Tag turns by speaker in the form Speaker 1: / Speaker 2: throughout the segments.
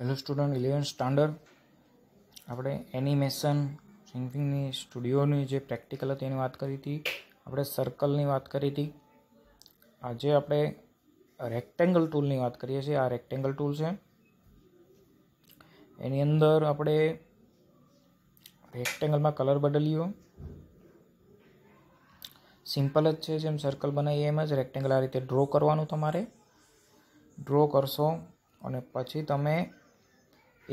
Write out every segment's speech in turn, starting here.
Speaker 1: hello student eleven standard આપણે animation સિંગિંગની સ્ટુડિયોની જે પ્રેક્ટિકલ હતી એની વાત કરી હતી આપણે સર્કલની વાત કરી હતી આજે આપણે રેક્ટેંગલ ટૂલની વાત કરીએ છીએ આ રેક્ટેંગલ ટૂલ છે એની અંદર આપણે રેક્ટેંગલમાં કલર બદલ્યો સિમ્પલ જ છે જેમ સર્કલ બનાવીએ એમ જ રેક્ટેંગલ આ રીતે ડ્રો કરવાનું તમારે ડ્રો કરશો અને પછી તમે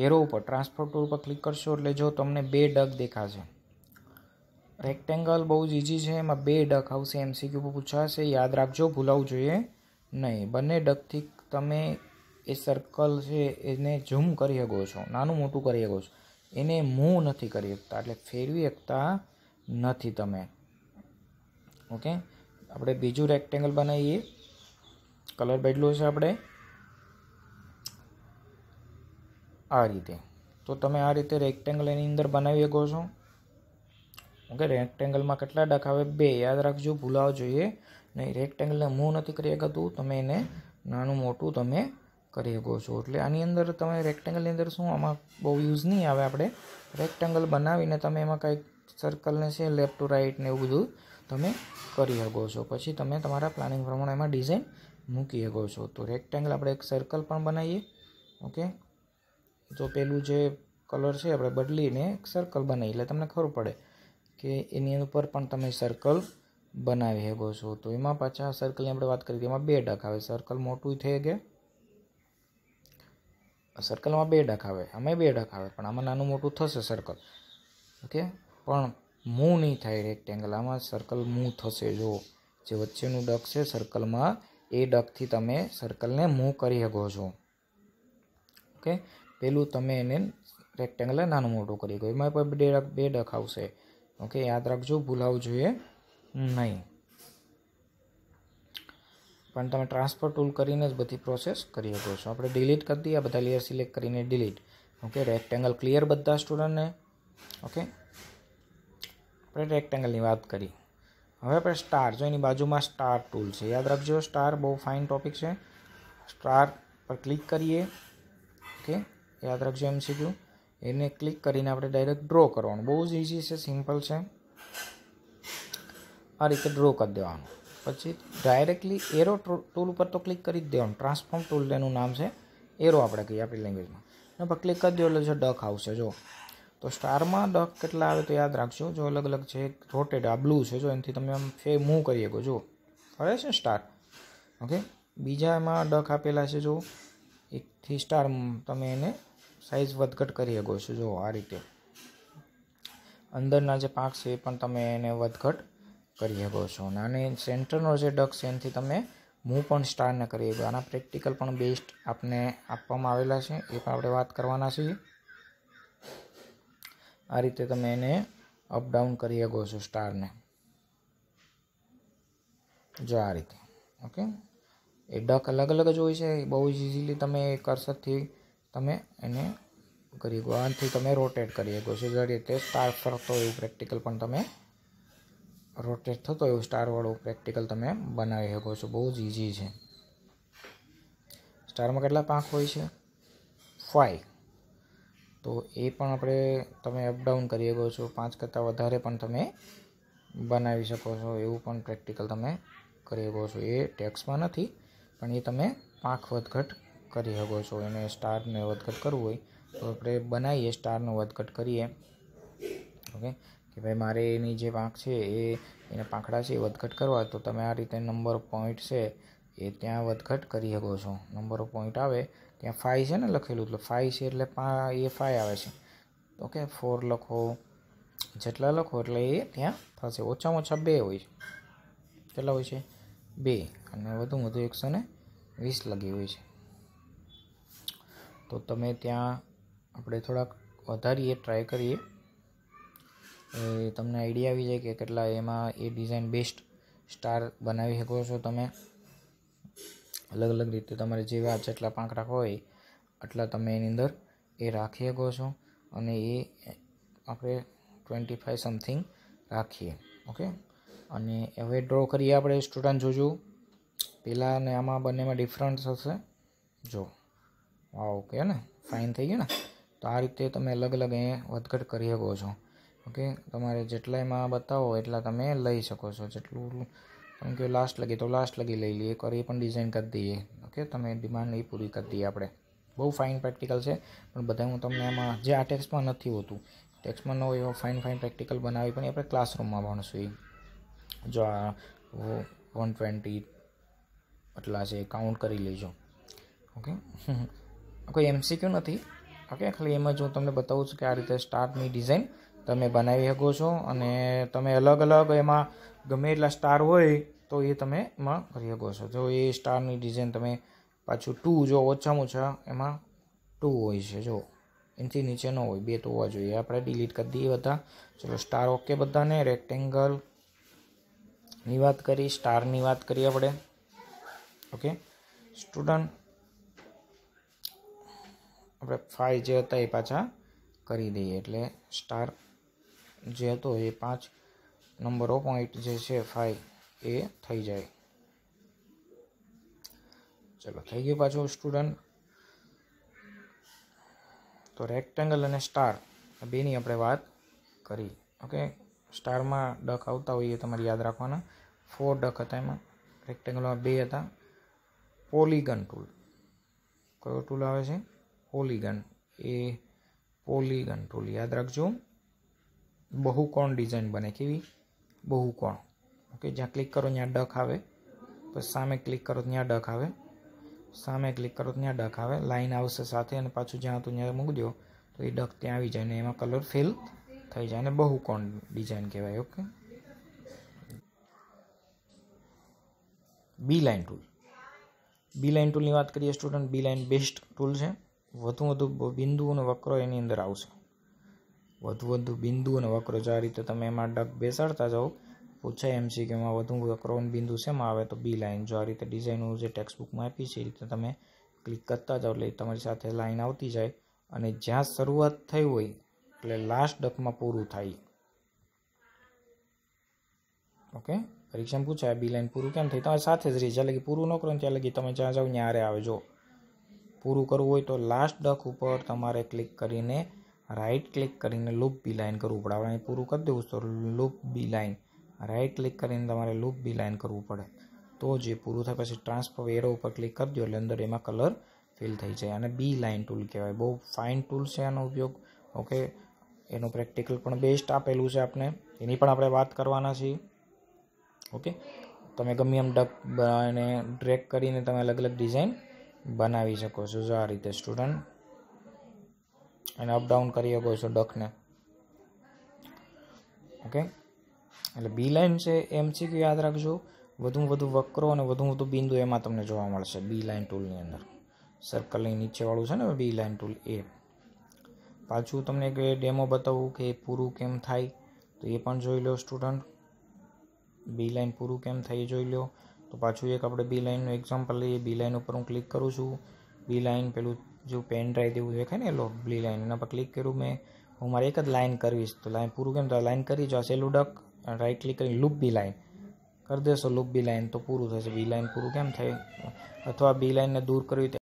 Speaker 1: એરો ઉપર ટ્રાન્સફર ટૂલ પર ક્લિક કરશો એટલે જો તમને બે ડગ દેખાશે રેક્ટેંગલ બહુ જ ઇઝી છે એમાં બે ડગ આવશે એમસીક્યુ પર પૂછાશે યાદ રાખજો ભૂલાવું જોઈએ નહીં બંને ડગથી તમે એ સર્કલ છે એને ઝૂમ કરી શકો છો નાનું મોટું કરી શકો છો એને મૂવ નથી કરી શકતા એટલે ફેરવી શકતા નથી તમે ઓકે આપણે બીજું રેક્ટેંગલ બનાવીએ કલર બદલો છે આપણે આ રીતે તો તમે આ રીતે રેક્ટેંગલ એની અંદર બનાવી શકો છો ઓકે રેક્ટેંગલમાં કેટલા ડાક આવે બે યાદ રાખજો ભૂલાવ જોઈએ નહીં રેક્ટેંગલને મૂ નથી કરી શકાતું તમે એને નાનું મોટું તમે કરી શકો છો એટલે આની અંદર તમે રેક્ટેંગલની અંદર શું આમાં બહુ યુઝ નહીં આવે આપણે રેક્ટેંગલ બનાવીને તમે એમાં કંઈક સર્કલને છે લેફ્ટ ટુ રાઈટ ને એવું બધું તમે કરી શકો છો પછી તમે તમારા પ્લાનિંગ પ્રમાણે એમાં ડિઝાઇન મૂકી શકો છો તો રેક્ટેંગલ આપણે એક સર્કલ પણ બનાવીએ ઓકે તો પેલું જે કલર છે આપણે બદલીને સર્કલ બનાવી એટલે તમને ખબર પડે કે એની ઉપર પણ તમે સર્કલ બનાવી શકો છો તો એમાં પાછા સર્કલની આપણે વાત કરીએ એમાં બે ડખ આવે સર્કલ મોટું થઈ ગયા સર્કલમાં બે ડખ આવે આમાં બે ડખ આવે પણ આમાં નાનું મોટું થશે સર્કલ ઓકે પણ મૂવ નહીં થાય રેક્ટેંગલ આમાં સર્કલ મૂવ થશે જો જે વચ્ચેનું ડક છે સર્કલમાં એ ડખથી તમે સર્કલને મૂવ કરી શકો છો ઓકે પહેલું તમે એને rectangle નાન મોડ કરી ગયો એમાં પણ બે બે દેખ આવશે ઓકે યાદ રાખજો ભૂલાવ જોઈએ નહીં પણ તમે ટ્રાન્સફર ટૂલ કરીને જ બધી પ્રોસેસ કરી શકો છો આપણે ડિલીટ કરી દીધા બધા લેયર સિલેક્ટ કરીને ડિલીટ ઓકે rectangle ક્લિયર બધા સ્ટુડન્ટને ઓકે આપણે rectangle ની વાત કરી હવે પર સ્ટાર જોઈની बाजूમાં સ્ટાર ટૂલ છે યાદ રાખજો સ્ટાર બહુ ફાઇન ટોપિક છે સ્ટાર પર ક્લિક કરીયે ઓકે યાદ રાખજો એમ એમસીક્યુ એને ક્લિક કરીને આપણે ડાયરેક્ટ ડ્રો કરવાનું બહુ જ ઇઝી છે સિમ્પલ છે આ રીતે ડ્રો કરી દેવાનું પછી ડાયરેક્ટલી એરો ટૂલ ઉપર તો ક્લિક કરી જ દેવાનું ટ્રાન્સફોર્મ ટૂલ એનું નામ છે એરો આપણે કહીએ આપણી લેંગ્વેજમાં પર ક્લિક કરી દો એટલે જો ડક આવશે જો તો સ્ટારમાં ડક કેટલા આવે તો યાદ રાખજો જો અલગ અલગ છે એક રોટેડ આ બ્લુ છે જો એનાથી તમે આમ ફે મૂવ કરી શકો જો ફરે છે સ્ટાર ઓકે બીજામાં ડક આપેલા છે જો એકથી સ્ટાર તમે એને સાઇઝ વધઘટ કરી શકો છો જો આ રીતે અંદરના જે પાક છે એ પણ તમે એને વધઘટ કરી શકો છો અને આને સેન્ટરનો જે ડક છે એનાથી તમે મૂવ પણ સ્ટારને કરી શકો આના પ્રેક્ટિકલ પણ બેસ્ટ આપને આપવામાં આવેલા છે એ પણ આપણે વાત કરવાના છીએ આ રીતે તમે એને અપડાઉન કરી શકો છો સ્ટારને જો આ રીતે ઓકે એ ડક અલગ અલગ જ હોય છે બહુ જ ઇઝીલી તમે કર્સરથી તમે એને કરી શકો આનાથી તમે રોટેટ કરી શકો છો જે રીતે સ્ટાર ફરતો એવું પ્રેક્ટિકલ પણ તમે રોટેટ થતો એવું સ્ટારવાળું પ્રેક્ટિકલ તમે બનાવી શકો છો બહુ જ ઇઝી છે સ્ટારમાં કેટલા પાંખ હોય છે ફાઈવ તો એ પણ આપણે તમે અપડાઉન કરી શકો છો પાંચ કરતાં વધારે પણ તમે બનાવી શકો છો એવું પણ પ્રેક્ટિકલ તમે કરી શકો છો એ ટેક્સમાં નથી પણ એ તમે પાંખ વધઘટ કરી શકો છો એને સ્ટારને વધઘટ કરવું હોય તો આપણે બનાવીએ સ્ટારનો વધઘટ કરીએ ઓકે કે ભાઈ મારે એની જે પાંખ છે એ એના પાંખડા છે એ વધઘટ કરવા તો તમે આ રીતે નંબર પોઈન્ટ છે એ ત્યાં વધઘટ કરી શકો છો નંબર પોઈન્ટ આવે ત્યાં ફાઈ છે ને લખેલું એટલે ફાઈ છે એટલે પા એ ફાઈ આવે છે ઓકે ફોર લખો જેટલા લખો એટલે એ ત્યાં થશે ઓછામાં ઓછા બે હોય છે કેટલા હોય છે બે અને વધુમાં વધુ એકસો ને વીસ લગી હોય છે તો તમે ત્યાં આપણે થોડાક વધારીએ ટ્રાય કરીએ એ તમને આઈડિયા આવી જાય કે કેટલા એમાં એ ડિઝાઇન બેસ્ટ સ્ટાર બનાવી શકો છો તમે અલગ અલગ રીતે તમારે જેવા જેટલા પાંખડા હોય આટલા તમે એની અંદર એ રાખી શકો છો અને એ આપણે ટ્વેન્ટી ફાઇવ સમથિંગ રાખીએ ઓકે અને હવે ડ્રો કરીએ આપણે સ્ટુડન્ટ જોજો પહેલાં અને આમાં બંનેમાં ડિફરન્સ હશે જો આ ઓકે ને ફાઇન થઈ ગયું ને તો આ રીતે તમે અલગ અલગ અહીંયા વધઘટ કરી શકો છો ઓકે તમારે જેટલામાં બતાવો એટલા તમે લઈ શકો છો જેટલું તમે કહો લાસ્ટ લગી તો લાસ્ટ લગી લઈ લઈએ એકવાર એ પણ ડિઝાઇન કરી દઈએ ઓકે તમે ડિમાન્ડ એ પૂરી કરી દઈએ આપણે બહુ ફાઇન પ્રેક્ટિકલ છે પણ બધા હું તમને એમાં જે આ ટેક્સમાં નથી હોતું ટેક્સમાં ન હોય એવો ફાઇન ફાઇન પ્રેક્ટિકલ બનાવી પણ આપણે ક્લાસરૂમમાં ભણશું એ જો આ વન ટ્વેન્ટી આટલા છે કાઉન્ટ કરી લેજો ઓકે કોઈ એમસીક્યુ નથી ઓકે ખાલી એમ જ હું તમને બતાવું છું કે આ રીતે સ્ટારની ડિઝાઇન તમે બનાવી શકો છો અને તમે અલગ અલગ એમાં ગમે એટલા સ્ટાર હોય તો એ તમે એમાં કરી શકો છો જો એ સ્ટારની ડિઝાઇન તમે પાછું ટુ જો ઓછામાં ઓછા એમાં ટુ હોય છે જો એનાથી નીચે ન હોય બે તો હોવા જોઈએ આપણે ડિલીટ કરી દઈએ બધા ચલો સ્ટાર ઓકે બધાને રેક્ટેંગલની વાત કરી સ્ટારની વાત કરીએ આપણે ઓકે સ્ટુડન્ટ આપણે ફાઇવ જે હતા એ પાછા કરી દઈએ એટલે સ્ટાર જે હતો એ પાંચ નંબર પોઈન્ટ જે છે ફાઇવ એ થઈ જાય ચલો થઈ ગયું પાછું સ્ટુડન્ટ તો રેક્ટેંગલ અને સ્ટાર બેની આપણે વાત કરી ઓકે સ્ટારમાં ડક આવતા હોઈએ તમારે યાદ રાખવાના ફોર ડક હતા એમાં રેક્ટેંગલમાં બે હતા પોલિગન ટૂલ કયો ટૂલ આવે છે પોલીગન એ પોલીગન ટૂલ યાદ રાખજો બહુકોણ ડિઝાઇન બને કેવી બહુકોણ ઓકે જ્યાં ક્લિક કરો ત્યાં ડખ આવે પછી સામે ક્લિક કરો ત્યાં ડખ આવે સામે ક્લિક કરો ત્યાં ડખ આવે લાઈન આવશે સાથે અને પાછું જ્યાં હતું ત્યાં મૂકી દો તો એ ડક ત્યાં આવી જાય ને એમાં કલર ફિલ થઈ જાય અને બહુકોણ ડિઝાઇન કહેવાય okay B line tool B line ટૂલની વાત કરીએ student B line best tool છે વધુ વધુ બિંદુ અને વક્રો એની અંદર આવશે વધુ વધુ બિંદુ અને વક્રો જે આ રીતે તમે એમાં ડગ બેસાડતા જાઓ પૂછાય એમસીક્યુમાં વધુ વક્રો અને બિંદુ શેમાં આવે તો બી લાઈન જો આ રીતે ડિઝાઇન હું જે ટેક્સ્ટબુકમાં આપી છે એ રીતે તમે ક્લિક કરતા જાઓ એટલે તમારી સાથે લાઈન આવતી જાય અને જ્યાં શરૂઆત થઈ હોય એટલે લાસ્ટ ડકમાં પૂરું થાય ઓકે પરીક્ષામાં પૂછાય બી લાઇન પૂરું કેમ થઈ તમારે સાથે જ રહી જ્યાં લગી પૂરું ન કરો ત્યાં લગી તમે જ્યાં જાઓ ત્યાં આવે જો પૂરું કરવું હોય તો લાસ્ટ ડક ઉપર તમારે ક્લિક કરીને રાઈટ ક્લિક કરીને લૂપ બી લાઇન કરવું પડે આપણે પૂરું કરી દેવું તો loop B line right click કરીને તમારે લૂપ બી લાઇન કરવું પડે તો જે પૂરું થાય પછી ટ્રાન્સફર એરો ઉપર ક્લિક દો એટલે અંદર એમાં કલર ફિલ થઈ જાય અને બી લાઇન ટૂલ કહેવાય બહુ ફાઇન ટૂલ છે આનો ઉપયોગ ઓકે એનું પ્રેક્ટિકલ પણ બેસ્ટ આપેલું છે આપણે એની પણ આપણે વાત કરવાના છીએ ઓકે તમે ગમે એમ ડક અને ડ્રેક કરીને તમે અલગ અલગ ડિઝાઇન બનાવી શકો છો જો આ રીતે સ્ટુડન્ટ અને અપડાઉન કરી શકો છો ડકને ઓકે એટલે બી લાઇન છે એમસીક્યુ યાદ રાખજો વધુ વધુ વક્રો અને વધુ વધુ બિંદુ એમાં તમને જોવા મળશે બી લાઇન ટૂલની અંદર સર્કલની નીચેવાળું છે ને બી લાઇન ટૂલ એ પાછું તમને એક ડેમો બતાવું કે પૂરું કેમ થાય તો એ પણ જોઈ લો સ્ટુડન્ટ બી લાઇન પૂરું કેમ થાય એ જોઈ લો તો પાછું એક આપણે બી લાઇનનું એક્ઝામ્પલ લઈએ બી લાઇન ઉપર હું ક્લિક કરું છું બી લાઇન પેલું જો પેન ડ્રાઈવ દેવું દેખાય ને લો બી લાઇન એના પર ક્લિક કર્યું મેં હું મારે એક જ લાઇન કરીશ તો લાઇન પૂરું કેમ તો લાઇન કરી જો આ સેલું ડક રાઇટ ક્લિક કરી લૂપ બી લાઇન કરી દેશો લૂપ બી લાઇન તો પૂરું થશે બી લાઇન પૂરું કેમ થાય અથવા બી લાઇનને દૂર કરવી